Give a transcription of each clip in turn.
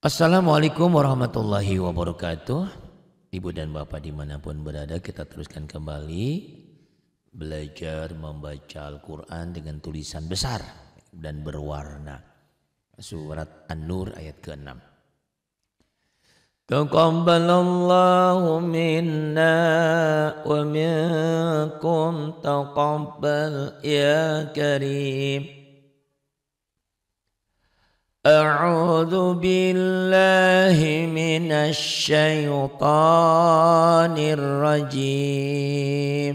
Assalamualaikum warahmatullahi wabarakatuh. Ibu dan Bapak dimanapun berada kita teruskan kembali belajar membaca Al-Quran dengan tulisan besar dan berwarna. Surat An-Nur ayat ke-6. Taqabbalallahu minna wa minkum taqabbal ya karim. أعوذ بالله من الشيطان الرجيم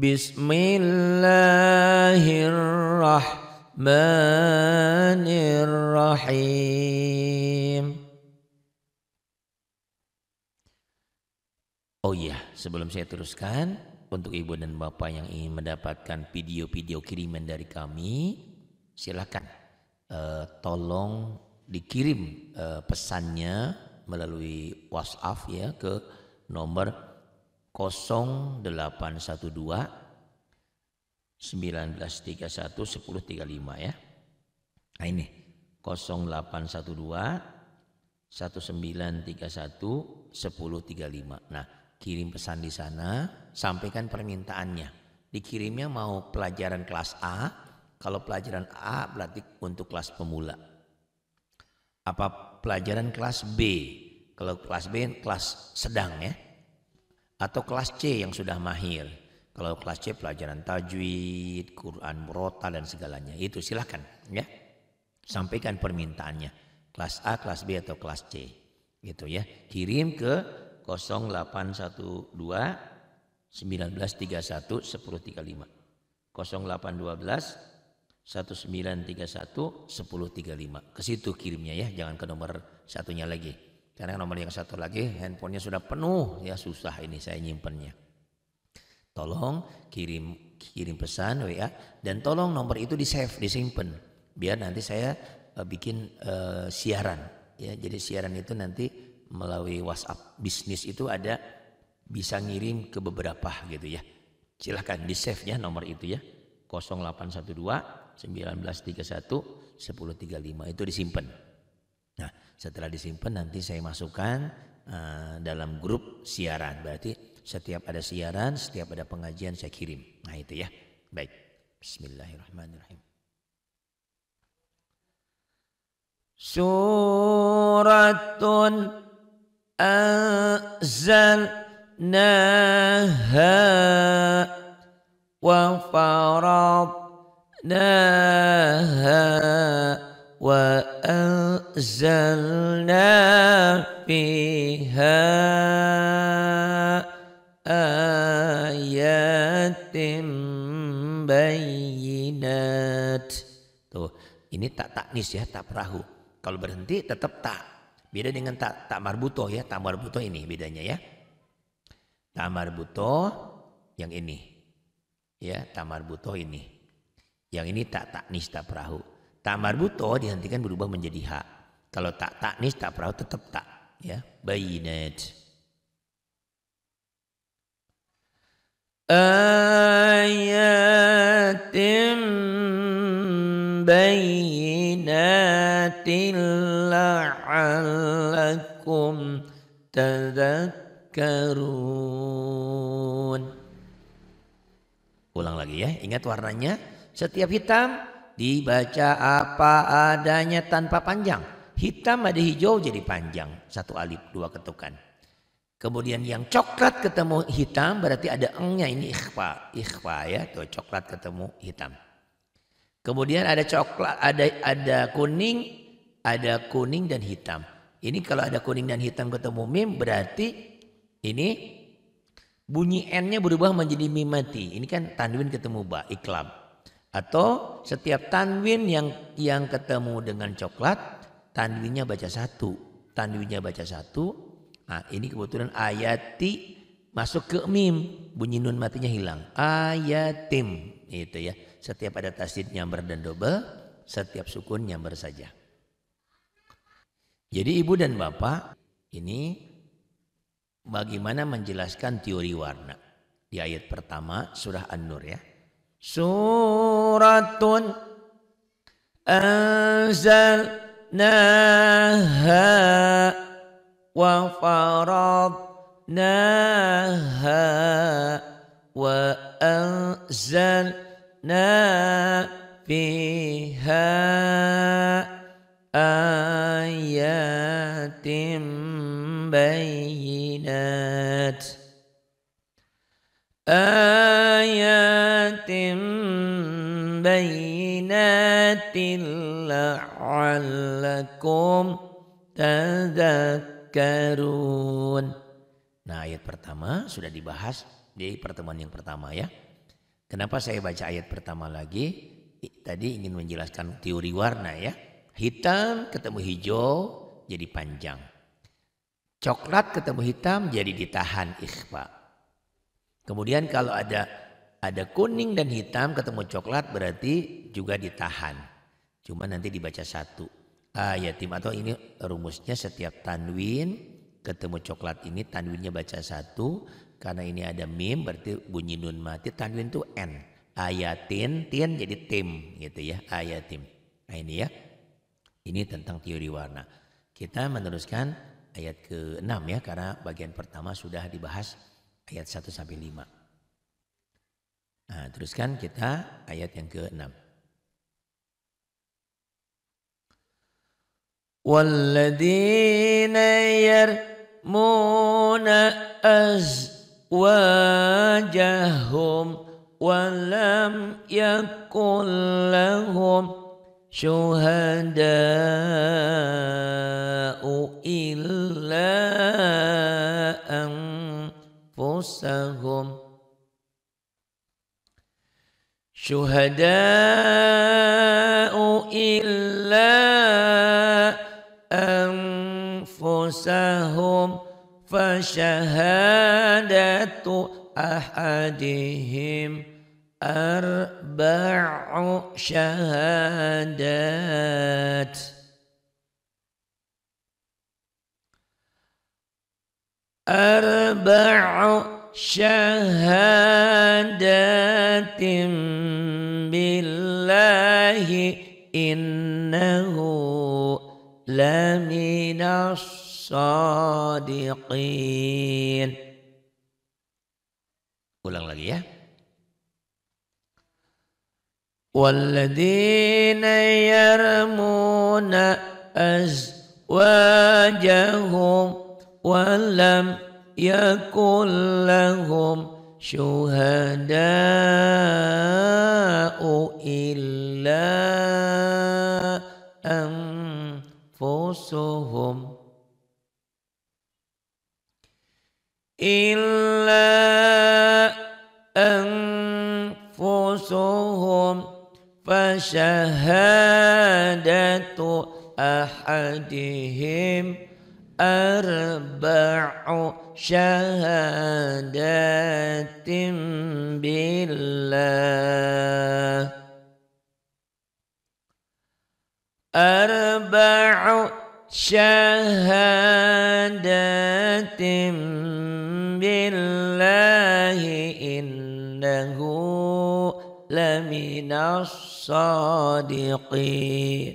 بسم الله الرحمن الرحيم Oh iya, sebelum saya teruskan, untuk ibu dan bapak yang ingin mendapatkan video-video kiriman dari kami, silakan uh, tolong dikirim uh, pesannya melalui WhatsApp ya ke nomor 0812 1931 1035 ya. Nah ini 0812 1931 1035. Nah, kirim pesan di sana, sampaikan permintaannya. Dikirimnya mau pelajaran kelas A kalau pelajaran A berarti untuk kelas pemula. Apa pelajaran kelas B? Kalau kelas B kelas sedang ya. Atau kelas C yang sudah mahir. Kalau kelas C pelajaran tajwid, Quran murota dan segalanya. Itu silahkan ya. Sampaikan permintaannya. Kelas A, kelas B atau kelas C. Gitu ya. Kirim ke 0812 1931 1035. 0812 1931 1035. Ke situ kirimnya ya, jangan ke nomor satunya lagi. Karena nomor yang satu lagi handphonenya sudah penuh ya susah ini saya nyimpennya. Tolong kirim kirim pesan WA dan tolong nomor itu di save disimpan biar nanti saya uh, bikin uh, siaran ya. Jadi siaran itu nanti melalui WhatsApp bisnis itu ada bisa ngirim ke beberapa gitu ya. Silahkan di save ya nomor itu ya 0812 1931 1035 itu disimpan. Nah, setelah disimpan nanti saya masukkan uh, dalam grup siaran. Berarti setiap ada siaran, setiap ada pengajian saya kirim. Nah, itu ya. Baik. Bismillahirrahmanirrahim. Suratun anzalnaha wa farad فأمددناها وأنزلنا فيها آيات بينات Tuh, ini tak taknis ya, tak perahu. Kalau berhenti tetap tak. Beda dengan tak tak marbuto ya, tak marbuto ini bedanya ya. Tak marbuto yang ini. Ya, tak marbuto ini. Yang ini tak taknis tak perahu. Tak marbuto dihentikan berubah menjadi hak Kalau tak taknis tak perahu tetap tak. Ya, bayinat. Ayatim bayinatin لعلكم tadakkarun. Ulang lagi ya, ingat warnanya setiap hitam dibaca apa adanya tanpa panjang. Hitam ada hijau jadi panjang. Satu alif, dua ketukan. Kemudian yang coklat ketemu hitam berarti ada engnya ini ikhfa. Ikhfa ya, tuh coklat ketemu hitam. Kemudian ada coklat, ada ada kuning, ada kuning dan hitam. Ini kalau ada kuning dan hitam ketemu mim berarti ini bunyi n-nya berubah menjadi mim mati. Ini kan tanwin ketemu ba, iklab. Atau setiap tanwin yang yang ketemu dengan coklat, tanwinnya baca satu. Tanwinnya baca satu. Nah, ini kebetulan ayati masuk ke mim. Bunyi nun matinya hilang. Ayatim. Itu ya. Setiap ada tasdid nyamber dan dobel, setiap sukun nyamber saja. Jadi ibu dan bapak ini bagaimana menjelaskan teori warna. Di ayat pertama surah An-Nur ya. سورة أنزلناها وفرضناها وأنزلنا فيها sudah dibahas di pertemuan yang pertama ya. Kenapa saya baca ayat pertama lagi? Tadi ingin menjelaskan teori warna ya. Hitam ketemu hijau jadi panjang. Coklat ketemu hitam jadi ditahan ikhfa. Kemudian kalau ada ada kuning dan hitam ketemu coklat berarti juga ditahan. Cuma nanti dibaca satu. Ah, tim atau ini rumusnya setiap tanwin ketemu coklat ini tanwinnya baca satu, karena ini ada mim berarti bunyi nun mati tanwin itu n. Ayatin tin jadi tim gitu ya. Ayatim. Nah ini ya. Ini tentang teori warna. Kita meneruskan ayat ke-6 ya karena bagian pertama sudah dibahas ayat 1 sampai 5. Nah, teruskan kita ayat yang ke-6. والذين يرمون أزواجهم واجههم ولم يكن لهم شهداء إلا أنفسهم شهداء إلا أنفسهم فشهادة أحدهم أربع شهادات أربع شهادات بالله إنه لمن الصالحين الصادقين ulang lagi ya والذين يرمون أزواجهم ولم يكن لهم شهداء إلا أنفسهم إلا أنفسهم فشهادة أحدهم أربع شهادات بالله أربع شهادات بالله إنه لمن الصادقين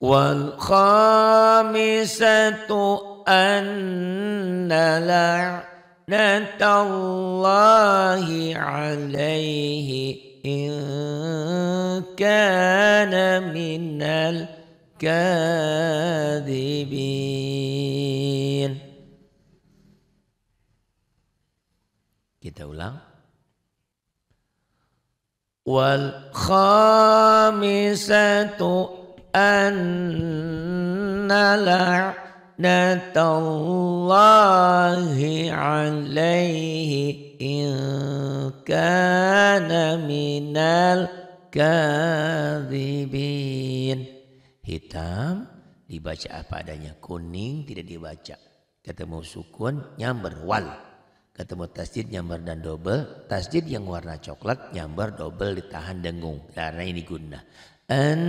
والخامسة أن لعنة الله عليه إن كان من الأ الكاذبين kita ulang والخامسة أن لعنة الله عليه إن كان من الكاذبين Hitam dibaca apa adanya. Kuning tidak dibaca. Ketemu sukun nyamber wal. Ketemu tasjid nyamber dan dobel. Tasjid yang warna coklat nyamber dobel ditahan dengung. Karena ini guna. En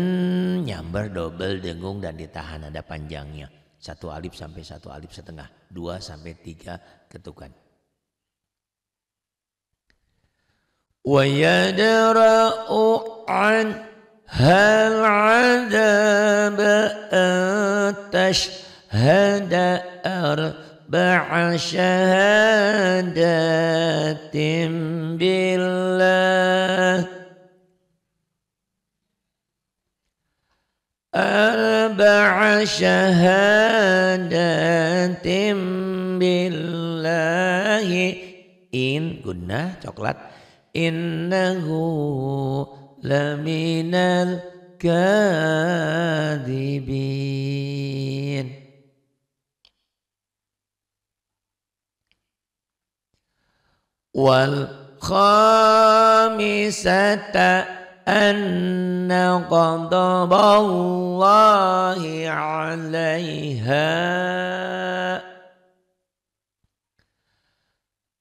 nyamber dobel dengung dan ditahan ada panjangnya. Satu alif sampai satu alif setengah. Dua sampai tiga ketukan. Wa عن an عدا أن تشهد أربع شهادات بالله أربع شهادات بالله إن قلنا coklat إنه لمن الكاذبين والخامسة أن غضب الله عليها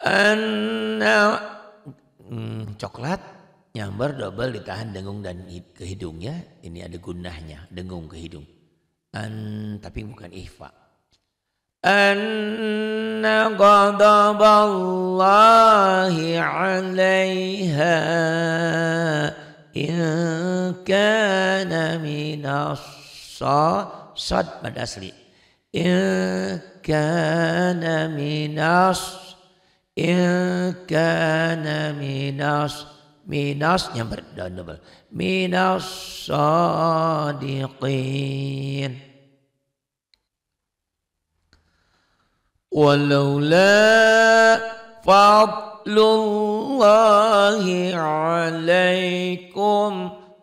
أن coklat Nyambar double ditahan dengung dan ke hidungnya. Ini ada gunahnya, dengung ke hidung. An, tapi bukan ihfa. an غضب alaiha in kana minas من pada asli in kana minas in kana minas minas yang dan minas sadiqin Walau la fadlullahi alaikum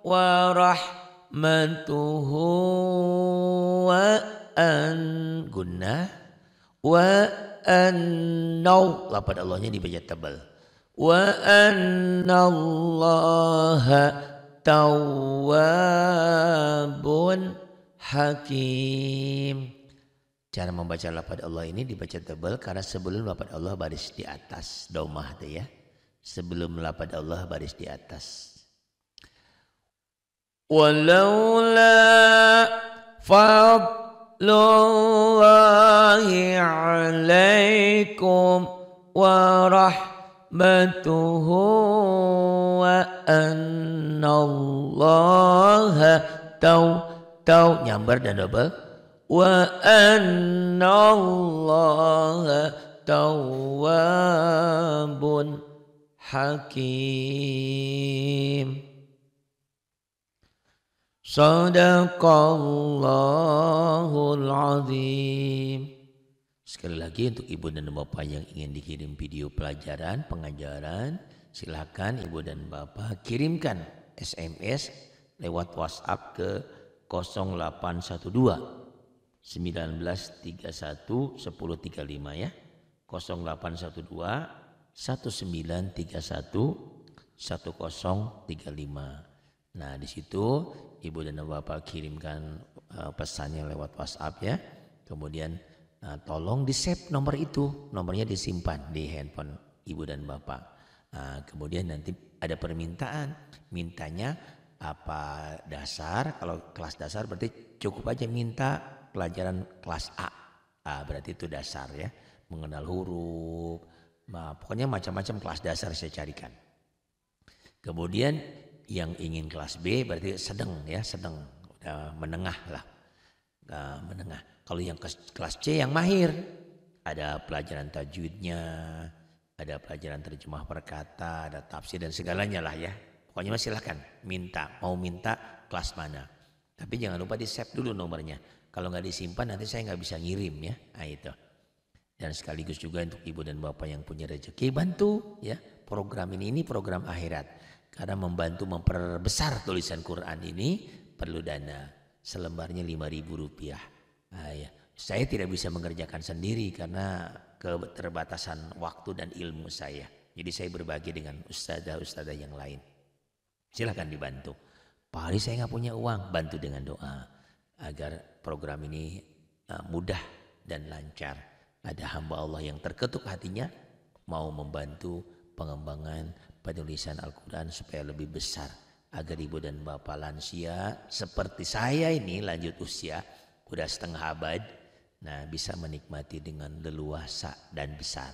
wa rahmatuhu wa an gunnah wa annau pada Allahnya dibaca tebal وأن الله تواب hakim. Cara membaca lafad Allah ini dibaca tebal karena sebelum lafad Allah baris di atas. Domah itu ya. Sebelum lafad Allah baris di atas. Walaula fadlullahi alaikum wa rahmatullahi رحمته وأن الله تو تو nyamber dan double وأن الله تواب حكيم صدق الله العظيم Sekali lagi untuk ibu dan bapak yang ingin dikirim video pelajaran, pengajaran, silakan ibu dan bapak kirimkan SMS lewat WhatsApp ke 0812 1931 1035 ya. 0812 1931 1035. Nah, di situ ibu dan bapak kirimkan eh, pesannya lewat WhatsApp ya. Kemudian Nah, tolong di save nomor itu, nomornya disimpan di handphone ibu dan bapak. Nah, kemudian nanti ada permintaan, mintanya apa dasar, kalau kelas dasar berarti cukup aja minta pelajaran kelas A. Nah, berarti itu dasar ya, mengenal huruf, nah, pokoknya macam-macam kelas dasar saya carikan. Kemudian yang ingin kelas B berarti sedang ya, sedang, menengah lah Eh, menengah. Kalau yang kelas C yang mahir, ada pelajaran tajwidnya, ada pelajaran terjemah perkata, ada tafsir dan segalanya lah ya. Pokoknya mas silahkan minta, mau minta kelas mana. Tapi jangan lupa di save dulu nomornya. Kalau nggak disimpan nanti saya nggak bisa ngirim ya. Nah, itu. Dan sekaligus juga untuk ibu dan bapak yang punya rezeki bantu ya program ini ini program akhirat karena membantu memperbesar tulisan Quran ini perlu dana selembarnya lima ribu rupiah. Nah, ya. Saya tidak bisa mengerjakan sendiri karena keterbatasan waktu dan ilmu saya. Jadi saya berbagi dengan ustazah-ustazah yang lain. Silahkan dibantu. Pak Ali saya nggak punya uang, bantu dengan doa agar program ini ah, mudah dan lancar. Ada hamba Allah yang terketuk hatinya mau membantu pengembangan penulisan Al-Quran supaya lebih besar agar ibu dan bapak lansia seperti saya ini lanjut usia udah setengah abad nah bisa menikmati dengan leluasa dan besar.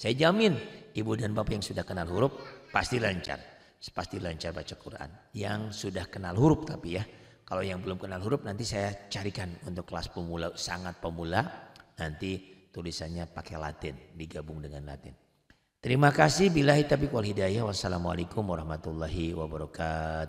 Saya jamin ibu dan bapak yang sudah kenal huruf pasti lancar. Pasti lancar baca Quran. Yang sudah kenal huruf tapi ya. Kalau yang belum kenal huruf nanti saya carikan untuk kelas pemula sangat pemula nanti tulisannya pakai Latin digabung dengan Latin. Terima kasih. Bila hitabi wal hidayah. Wassalamualaikum warahmatullahi wabarakatuh.